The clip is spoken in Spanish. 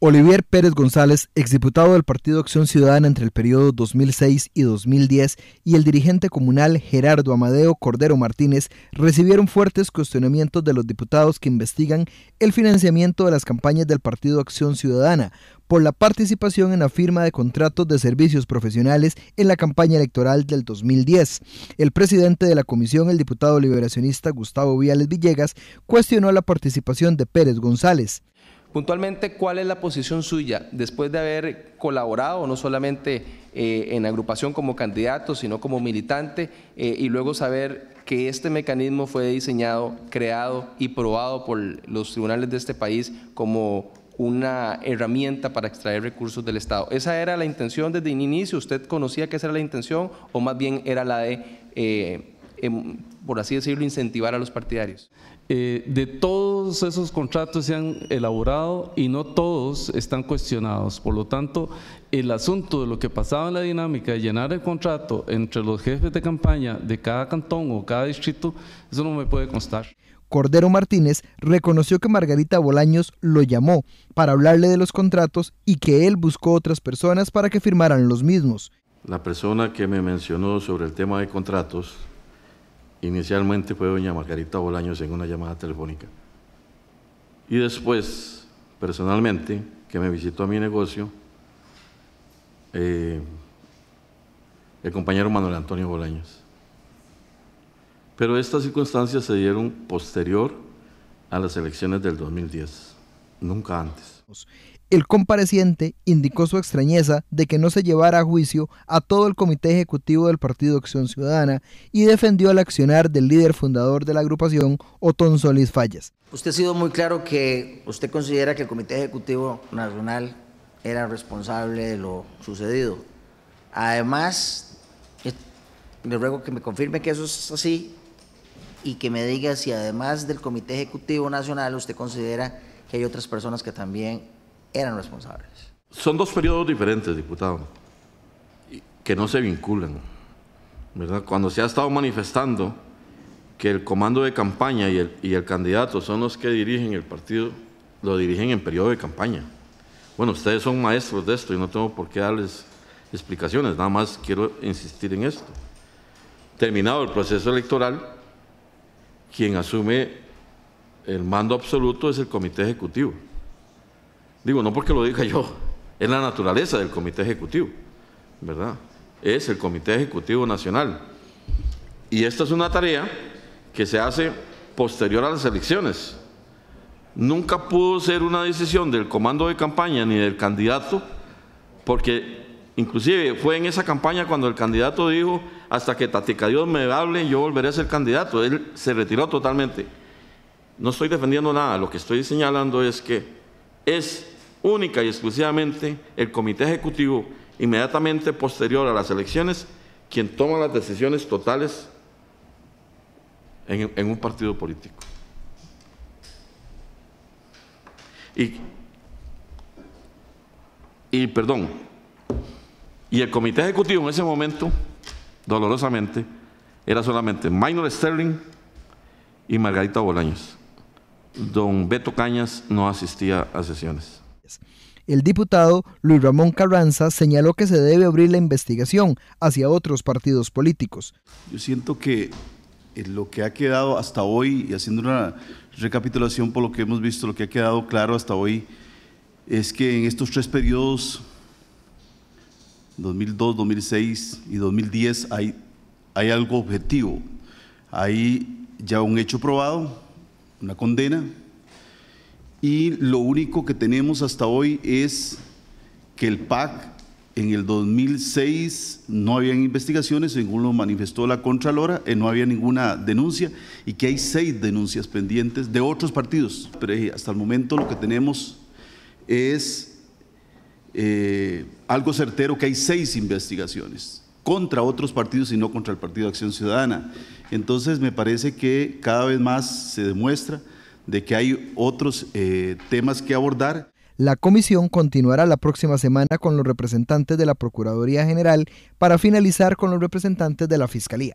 Olivier Pérez González, exdiputado del Partido Acción Ciudadana entre el periodo 2006 y 2010, y el dirigente comunal Gerardo Amadeo Cordero Martínez recibieron fuertes cuestionamientos de los diputados que investigan el financiamiento de las campañas del Partido Acción Ciudadana por la participación en la firma de contratos de servicios profesionales en la campaña electoral del 2010. El presidente de la comisión, el diputado liberacionista Gustavo Viales Villegas, cuestionó la participación de Pérez González. Puntualmente, ¿cuál es la posición suya después de haber colaborado no solamente eh, en agrupación como candidato, sino como militante, eh, y luego saber que este mecanismo fue diseñado, creado y probado por los tribunales de este país como una herramienta para extraer recursos del Estado. ¿Esa era la intención desde el inicio? ¿Usted conocía que esa era la intención o más bien era la de eh, Em, por así decirlo, incentivar a los partidarios? Eh, de todos esos contratos se han elaborado y no todos están cuestionados. Por lo tanto, el asunto de lo que pasaba en la dinámica de llenar el contrato entre los jefes de campaña de cada cantón o cada distrito, eso no me puede constar. Cordero Martínez reconoció que Margarita Bolaños lo llamó para hablarle de los contratos y que él buscó otras personas para que firmaran los mismos. La persona que me mencionó sobre el tema de contratos Inicialmente fue doña Margarita Bolaños en una llamada telefónica. Y después, personalmente, que me visitó a mi negocio, eh, el compañero Manuel Antonio Bolaños. Pero estas circunstancias se dieron posterior a las elecciones del 2010, nunca antes. El compareciente indicó su extrañeza de que no se llevara a juicio a todo el comité ejecutivo del Partido Acción Ciudadana y defendió al accionar del líder fundador de la agrupación, Otón Solís Fallas. Usted ha sido muy claro que usted considera que el Comité Ejecutivo Nacional era responsable de lo sucedido. Además, eh, le ruego que me confirme que eso es así y que me diga si además del Comité Ejecutivo Nacional usted considera que hay otras personas que también eran responsables. Son dos periodos diferentes, diputado, que no se vinculan. ¿verdad? Cuando se ha estado manifestando que el comando de campaña y el candidato son los que dirigen el partido, lo dirigen en periodo de campaña. Bueno, ustedes son maestros de esto y no tengo por qué darles explicaciones, nada más quiero insistir en esto. Terminado el proceso electoral, quien asume el mando absoluto es el comité ejecutivo. Digo, no porque lo diga yo, es la naturaleza del Comité Ejecutivo, ¿verdad? Es el Comité Ejecutivo Nacional. Y esta es una tarea que se hace posterior a las elecciones. Nunca pudo ser una decisión del comando de campaña ni del candidato, porque inclusive fue en esa campaña cuando el candidato dijo, hasta que Tatica Dios me hable, yo volveré a ser candidato. Él se retiró totalmente. No estoy defendiendo nada, lo que estoy señalando es que es única y exclusivamente el Comité Ejecutivo, inmediatamente posterior a las elecciones, quien toma las decisiones totales en, un partido político. Y, y perdón, y el comité ejecutivo en ese momento, dolorosamente, era solamente Minor Sterling y Margarita Bolaños don Beto Cañas no asistía a sesiones. El diputado Luis Ramón Carranza señaló que se debe abrir la investigación hacia otros partidos políticos. Yo siento que eh, lo que ha quedado hasta hoy, y haciendo una recapitulación por lo que hemos visto, lo que ha quedado claro hasta hoy, es que en estos tres periodos, 2002, 2006 y 2010, hay, hay algo objetivo, hay ya un hecho probado, una condena y lo único que tenemos hasta hoy es que el PAC en el 2006 no había investigaciones, según manifestó la Contralora, eh, no había ninguna denuncia y que hay seis denuncias pendientes de otros partidos. Pero eh, hasta el momento lo que tenemos es eh, algo certero que hay seis investigaciones contra otros partidos y no contra el Partido de Acción Ciudadana. Entonces me parece que cada vez más se demuestra de que hay otros eh, temas que abordar. La comisión continuará la próxima semana con los representantes de la Procuraduría General para finalizar con los representantes de la Fiscalía.